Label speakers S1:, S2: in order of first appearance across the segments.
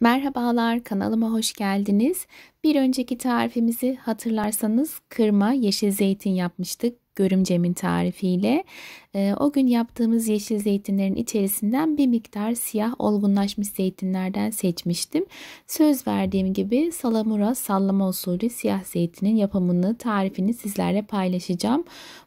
S1: Merhabalar kanalıma hoş geldiniz. Bir önceki tarifimizi hatırlarsanız kırma yeşil zeytin yapmıştık görümcemin tarifiyle ee, o gün yaptığımız yeşil zeytinlerin içerisinden bir miktar siyah olgunlaşmış zeytinlerden seçmiştim. Söz verdiğim gibi salamura sallama usulü siyah zeytinin yapımını tarifini sizlerle paylaşacağım.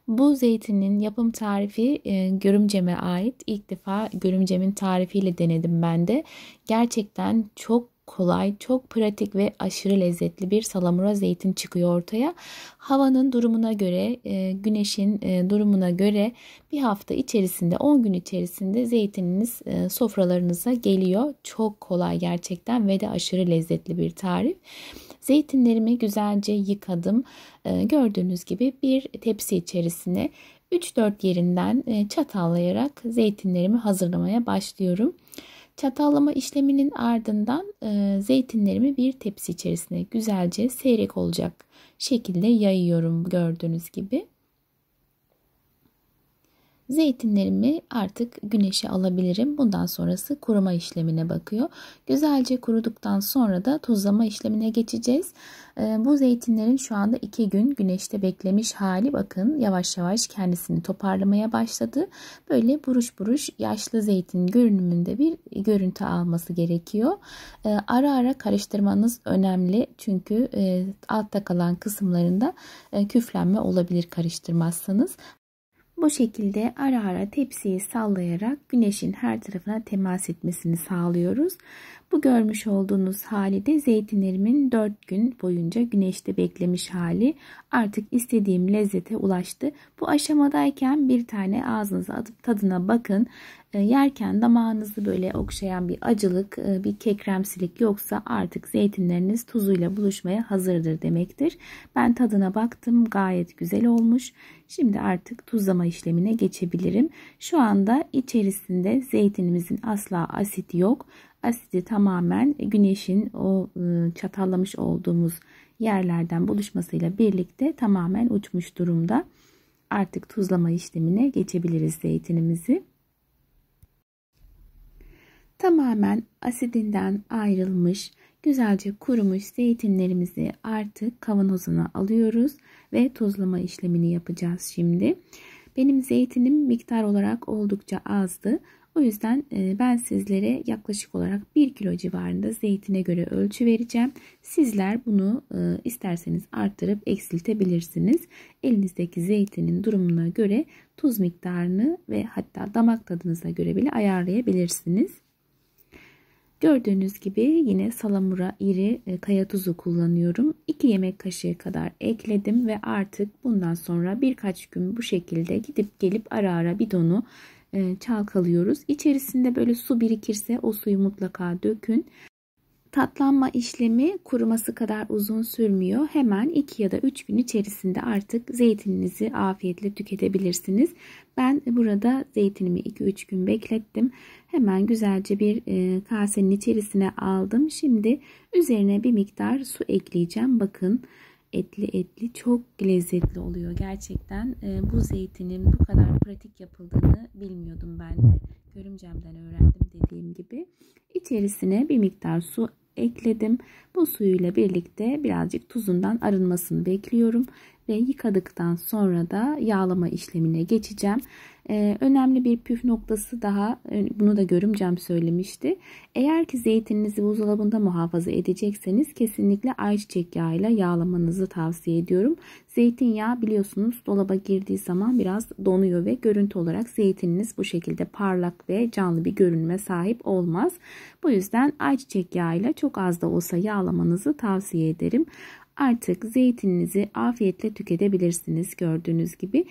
S1: Bu zeytinin yapım tarifi e, görümceme ait. İlk defa görümcemin tarifiyle denedim ben de. Gerçekten çok kolay, çok pratik ve aşırı lezzetli bir salamura zeytin çıkıyor ortaya. Havanın durumuna göre, e, güneşin e, durumuna göre bir hafta içerisinde, 10 gün içerisinde zeytininiz e, sofralarınıza geliyor. Çok kolay gerçekten ve de aşırı lezzetli bir tarif. Zeytinlerimi güzelce yıkadım. Gördüğünüz gibi bir tepsi içerisine 3-4 yerinden çatallayarak zeytinlerimi hazırlamaya başlıyorum. Çatallama işleminin ardından e, zeytinlerimi bir tepsi içerisine güzelce seyrek olacak şekilde yayıyorum gördüğünüz gibi. Zeytinlerimi artık güneşe alabilirim. Bundan sonrası kuruma işlemine bakıyor. Güzelce kuruduktan sonra da tuzlama işlemine geçeceğiz. Ee, bu zeytinlerin şu anda 2 gün güneşte beklemiş hali bakın yavaş yavaş kendisini toparlamaya başladı. Böyle buruş buruş yaşlı zeytin görünümünde bir görüntü alması gerekiyor. Ee, ara ara karıştırmanız önemli çünkü e, altta kalan kısımlarında e, küflenme olabilir karıştırmazsanız. Bu şekilde ara ara tepsiyi sallayarak güneşin her tarafına temas etmesini sağlıyoruz. Bu görmüş olduğunuz hali de zeytinlerimin 4 gün boyunca güneşte beklemiş hali. Artık istediğim lezzete ulaştı. Bu aşamadayken bir tane ağzınıza atıp tadına bakın. E, yerken damağınızı böyle okşayan bir acılık, e, bir kekremsilik yoksa artık zeytinleriniz tuzuyla buluşmaya hazırdır demektir. Ben tadına baktım gayet güzel olmuş. Şimdi artık tuzlama işlemine geçebilirim. Şu anda içerisinde zeytinimizin asla asit yok. Asidi tamamen güneşin o e, çatallamış olduğumuz yerlerden buluşmasıyla birlikte tamamen uçmuş durumda. Artık tuzlama işlemine geçebiliriz zeytinimizi. Tamamen asidinden ayrılmış, güzelce kurumuş zeytinlerimizi artık kavanozuna alıyoruz ve tozlama işlemini yapacağız şimdi. Benim zeytinim miktar olarak oldukça azdı. O yüzden e, ben sizlere yaklaşık olarak 1 kilo civarında zeytine göre ölçü vereceğim. Sizler bunu e, isterseniz arttırıp eksiltebilirsiniz. Elinizdeki zeytinin durumuna göre tuz miktarını ve hatta damak tadınıza göre bile ayarlayabilirsiniz. Gördüğünüz gibi yine salamura iri e, kaya tuzu kullanıyorum. 2 yemek kaşığı kadar ekledim ve artık bundan sonra birkaç gün bu şekilde gidip gelip ara ara bidonu e, çalkalıyoruz. İçerisinde böyle su birikirse o suyu mutlaka dökün. Tatlanma işlemi kuruması kadar uzun sürmüyor. Hemen 2 ya da 3 gün içerisinde artık zeytininizi afiyetle tüketebilirsiniz. Ben burada zeytinimi 2-3 gün beklettim. Hemen güzelce bir e, kasenin içerisine aldım. Şimdi üzerine bir miktar su ekleyeceğim. Bakın etli etli çok lezzetli oluyor. Gerçekten e, bu zeytinin bu kadar pratik yapıldığını bilmiyordum ben de. Görümcemden öğrendim dediğim gibi. İçerisine bir miktar su ekledim. Bu suyuyla birlikte birazcık tuzundan arınmasını bekliyorum ve yıkadıktan sonra da yağlama işlemine geçeceğim. Ee, önemli bir püf noktası daha e, bunu da görümcem söylemişti. Eğer ki zeytininizi buzdolabında muhafaza edecekseniz kesinlikle ayçiçek yağıyla yağlamanızı tavsiye ediyorum. Zeytinyağı biliyorsunuz dolaba girdiği zaman biraz donuyor ve görüntü olarak zeytininiz bu şekilde parlak ve canlı bir görünme sahip olmaz. Bu yüzden ayçiçek yağıyla çok az da olsa yağlamanızı tavsiye ederim. Artık zeytininizi afiyetle tüketebilirsiniz gördüğünüz gibi.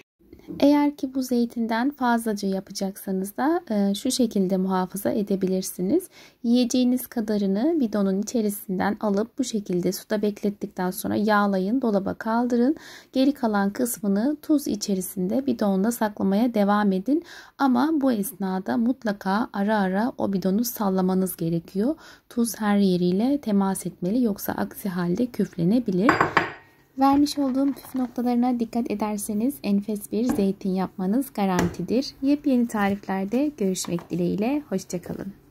S1: Eğer ki bu zeytinden fazlaca yapacaksanız da e, şu şekilde muhafaza edebilirsiniz. Yiyeceğiniz kadarını bidonun içerisinden alıp bu şekilde suda beklettikten sonra yağlayın, dolaba kaldırın. Geri kalan kısmını tuz içerisinde bidonda saklamaya devam edin. Ama bu esnada mutlaka ara ara o bidonu sallamanız gerekiyor. Tuz her yeriyle temas etmeli yoksa aksi halde küflenebilir. Vermiş olduğum püf noktalarına dikkat ederseniz enfes bir zeytin yapmanız garantidir. Yepyeni tariflerde görüşmek dileğiyle. Hoşçakalın.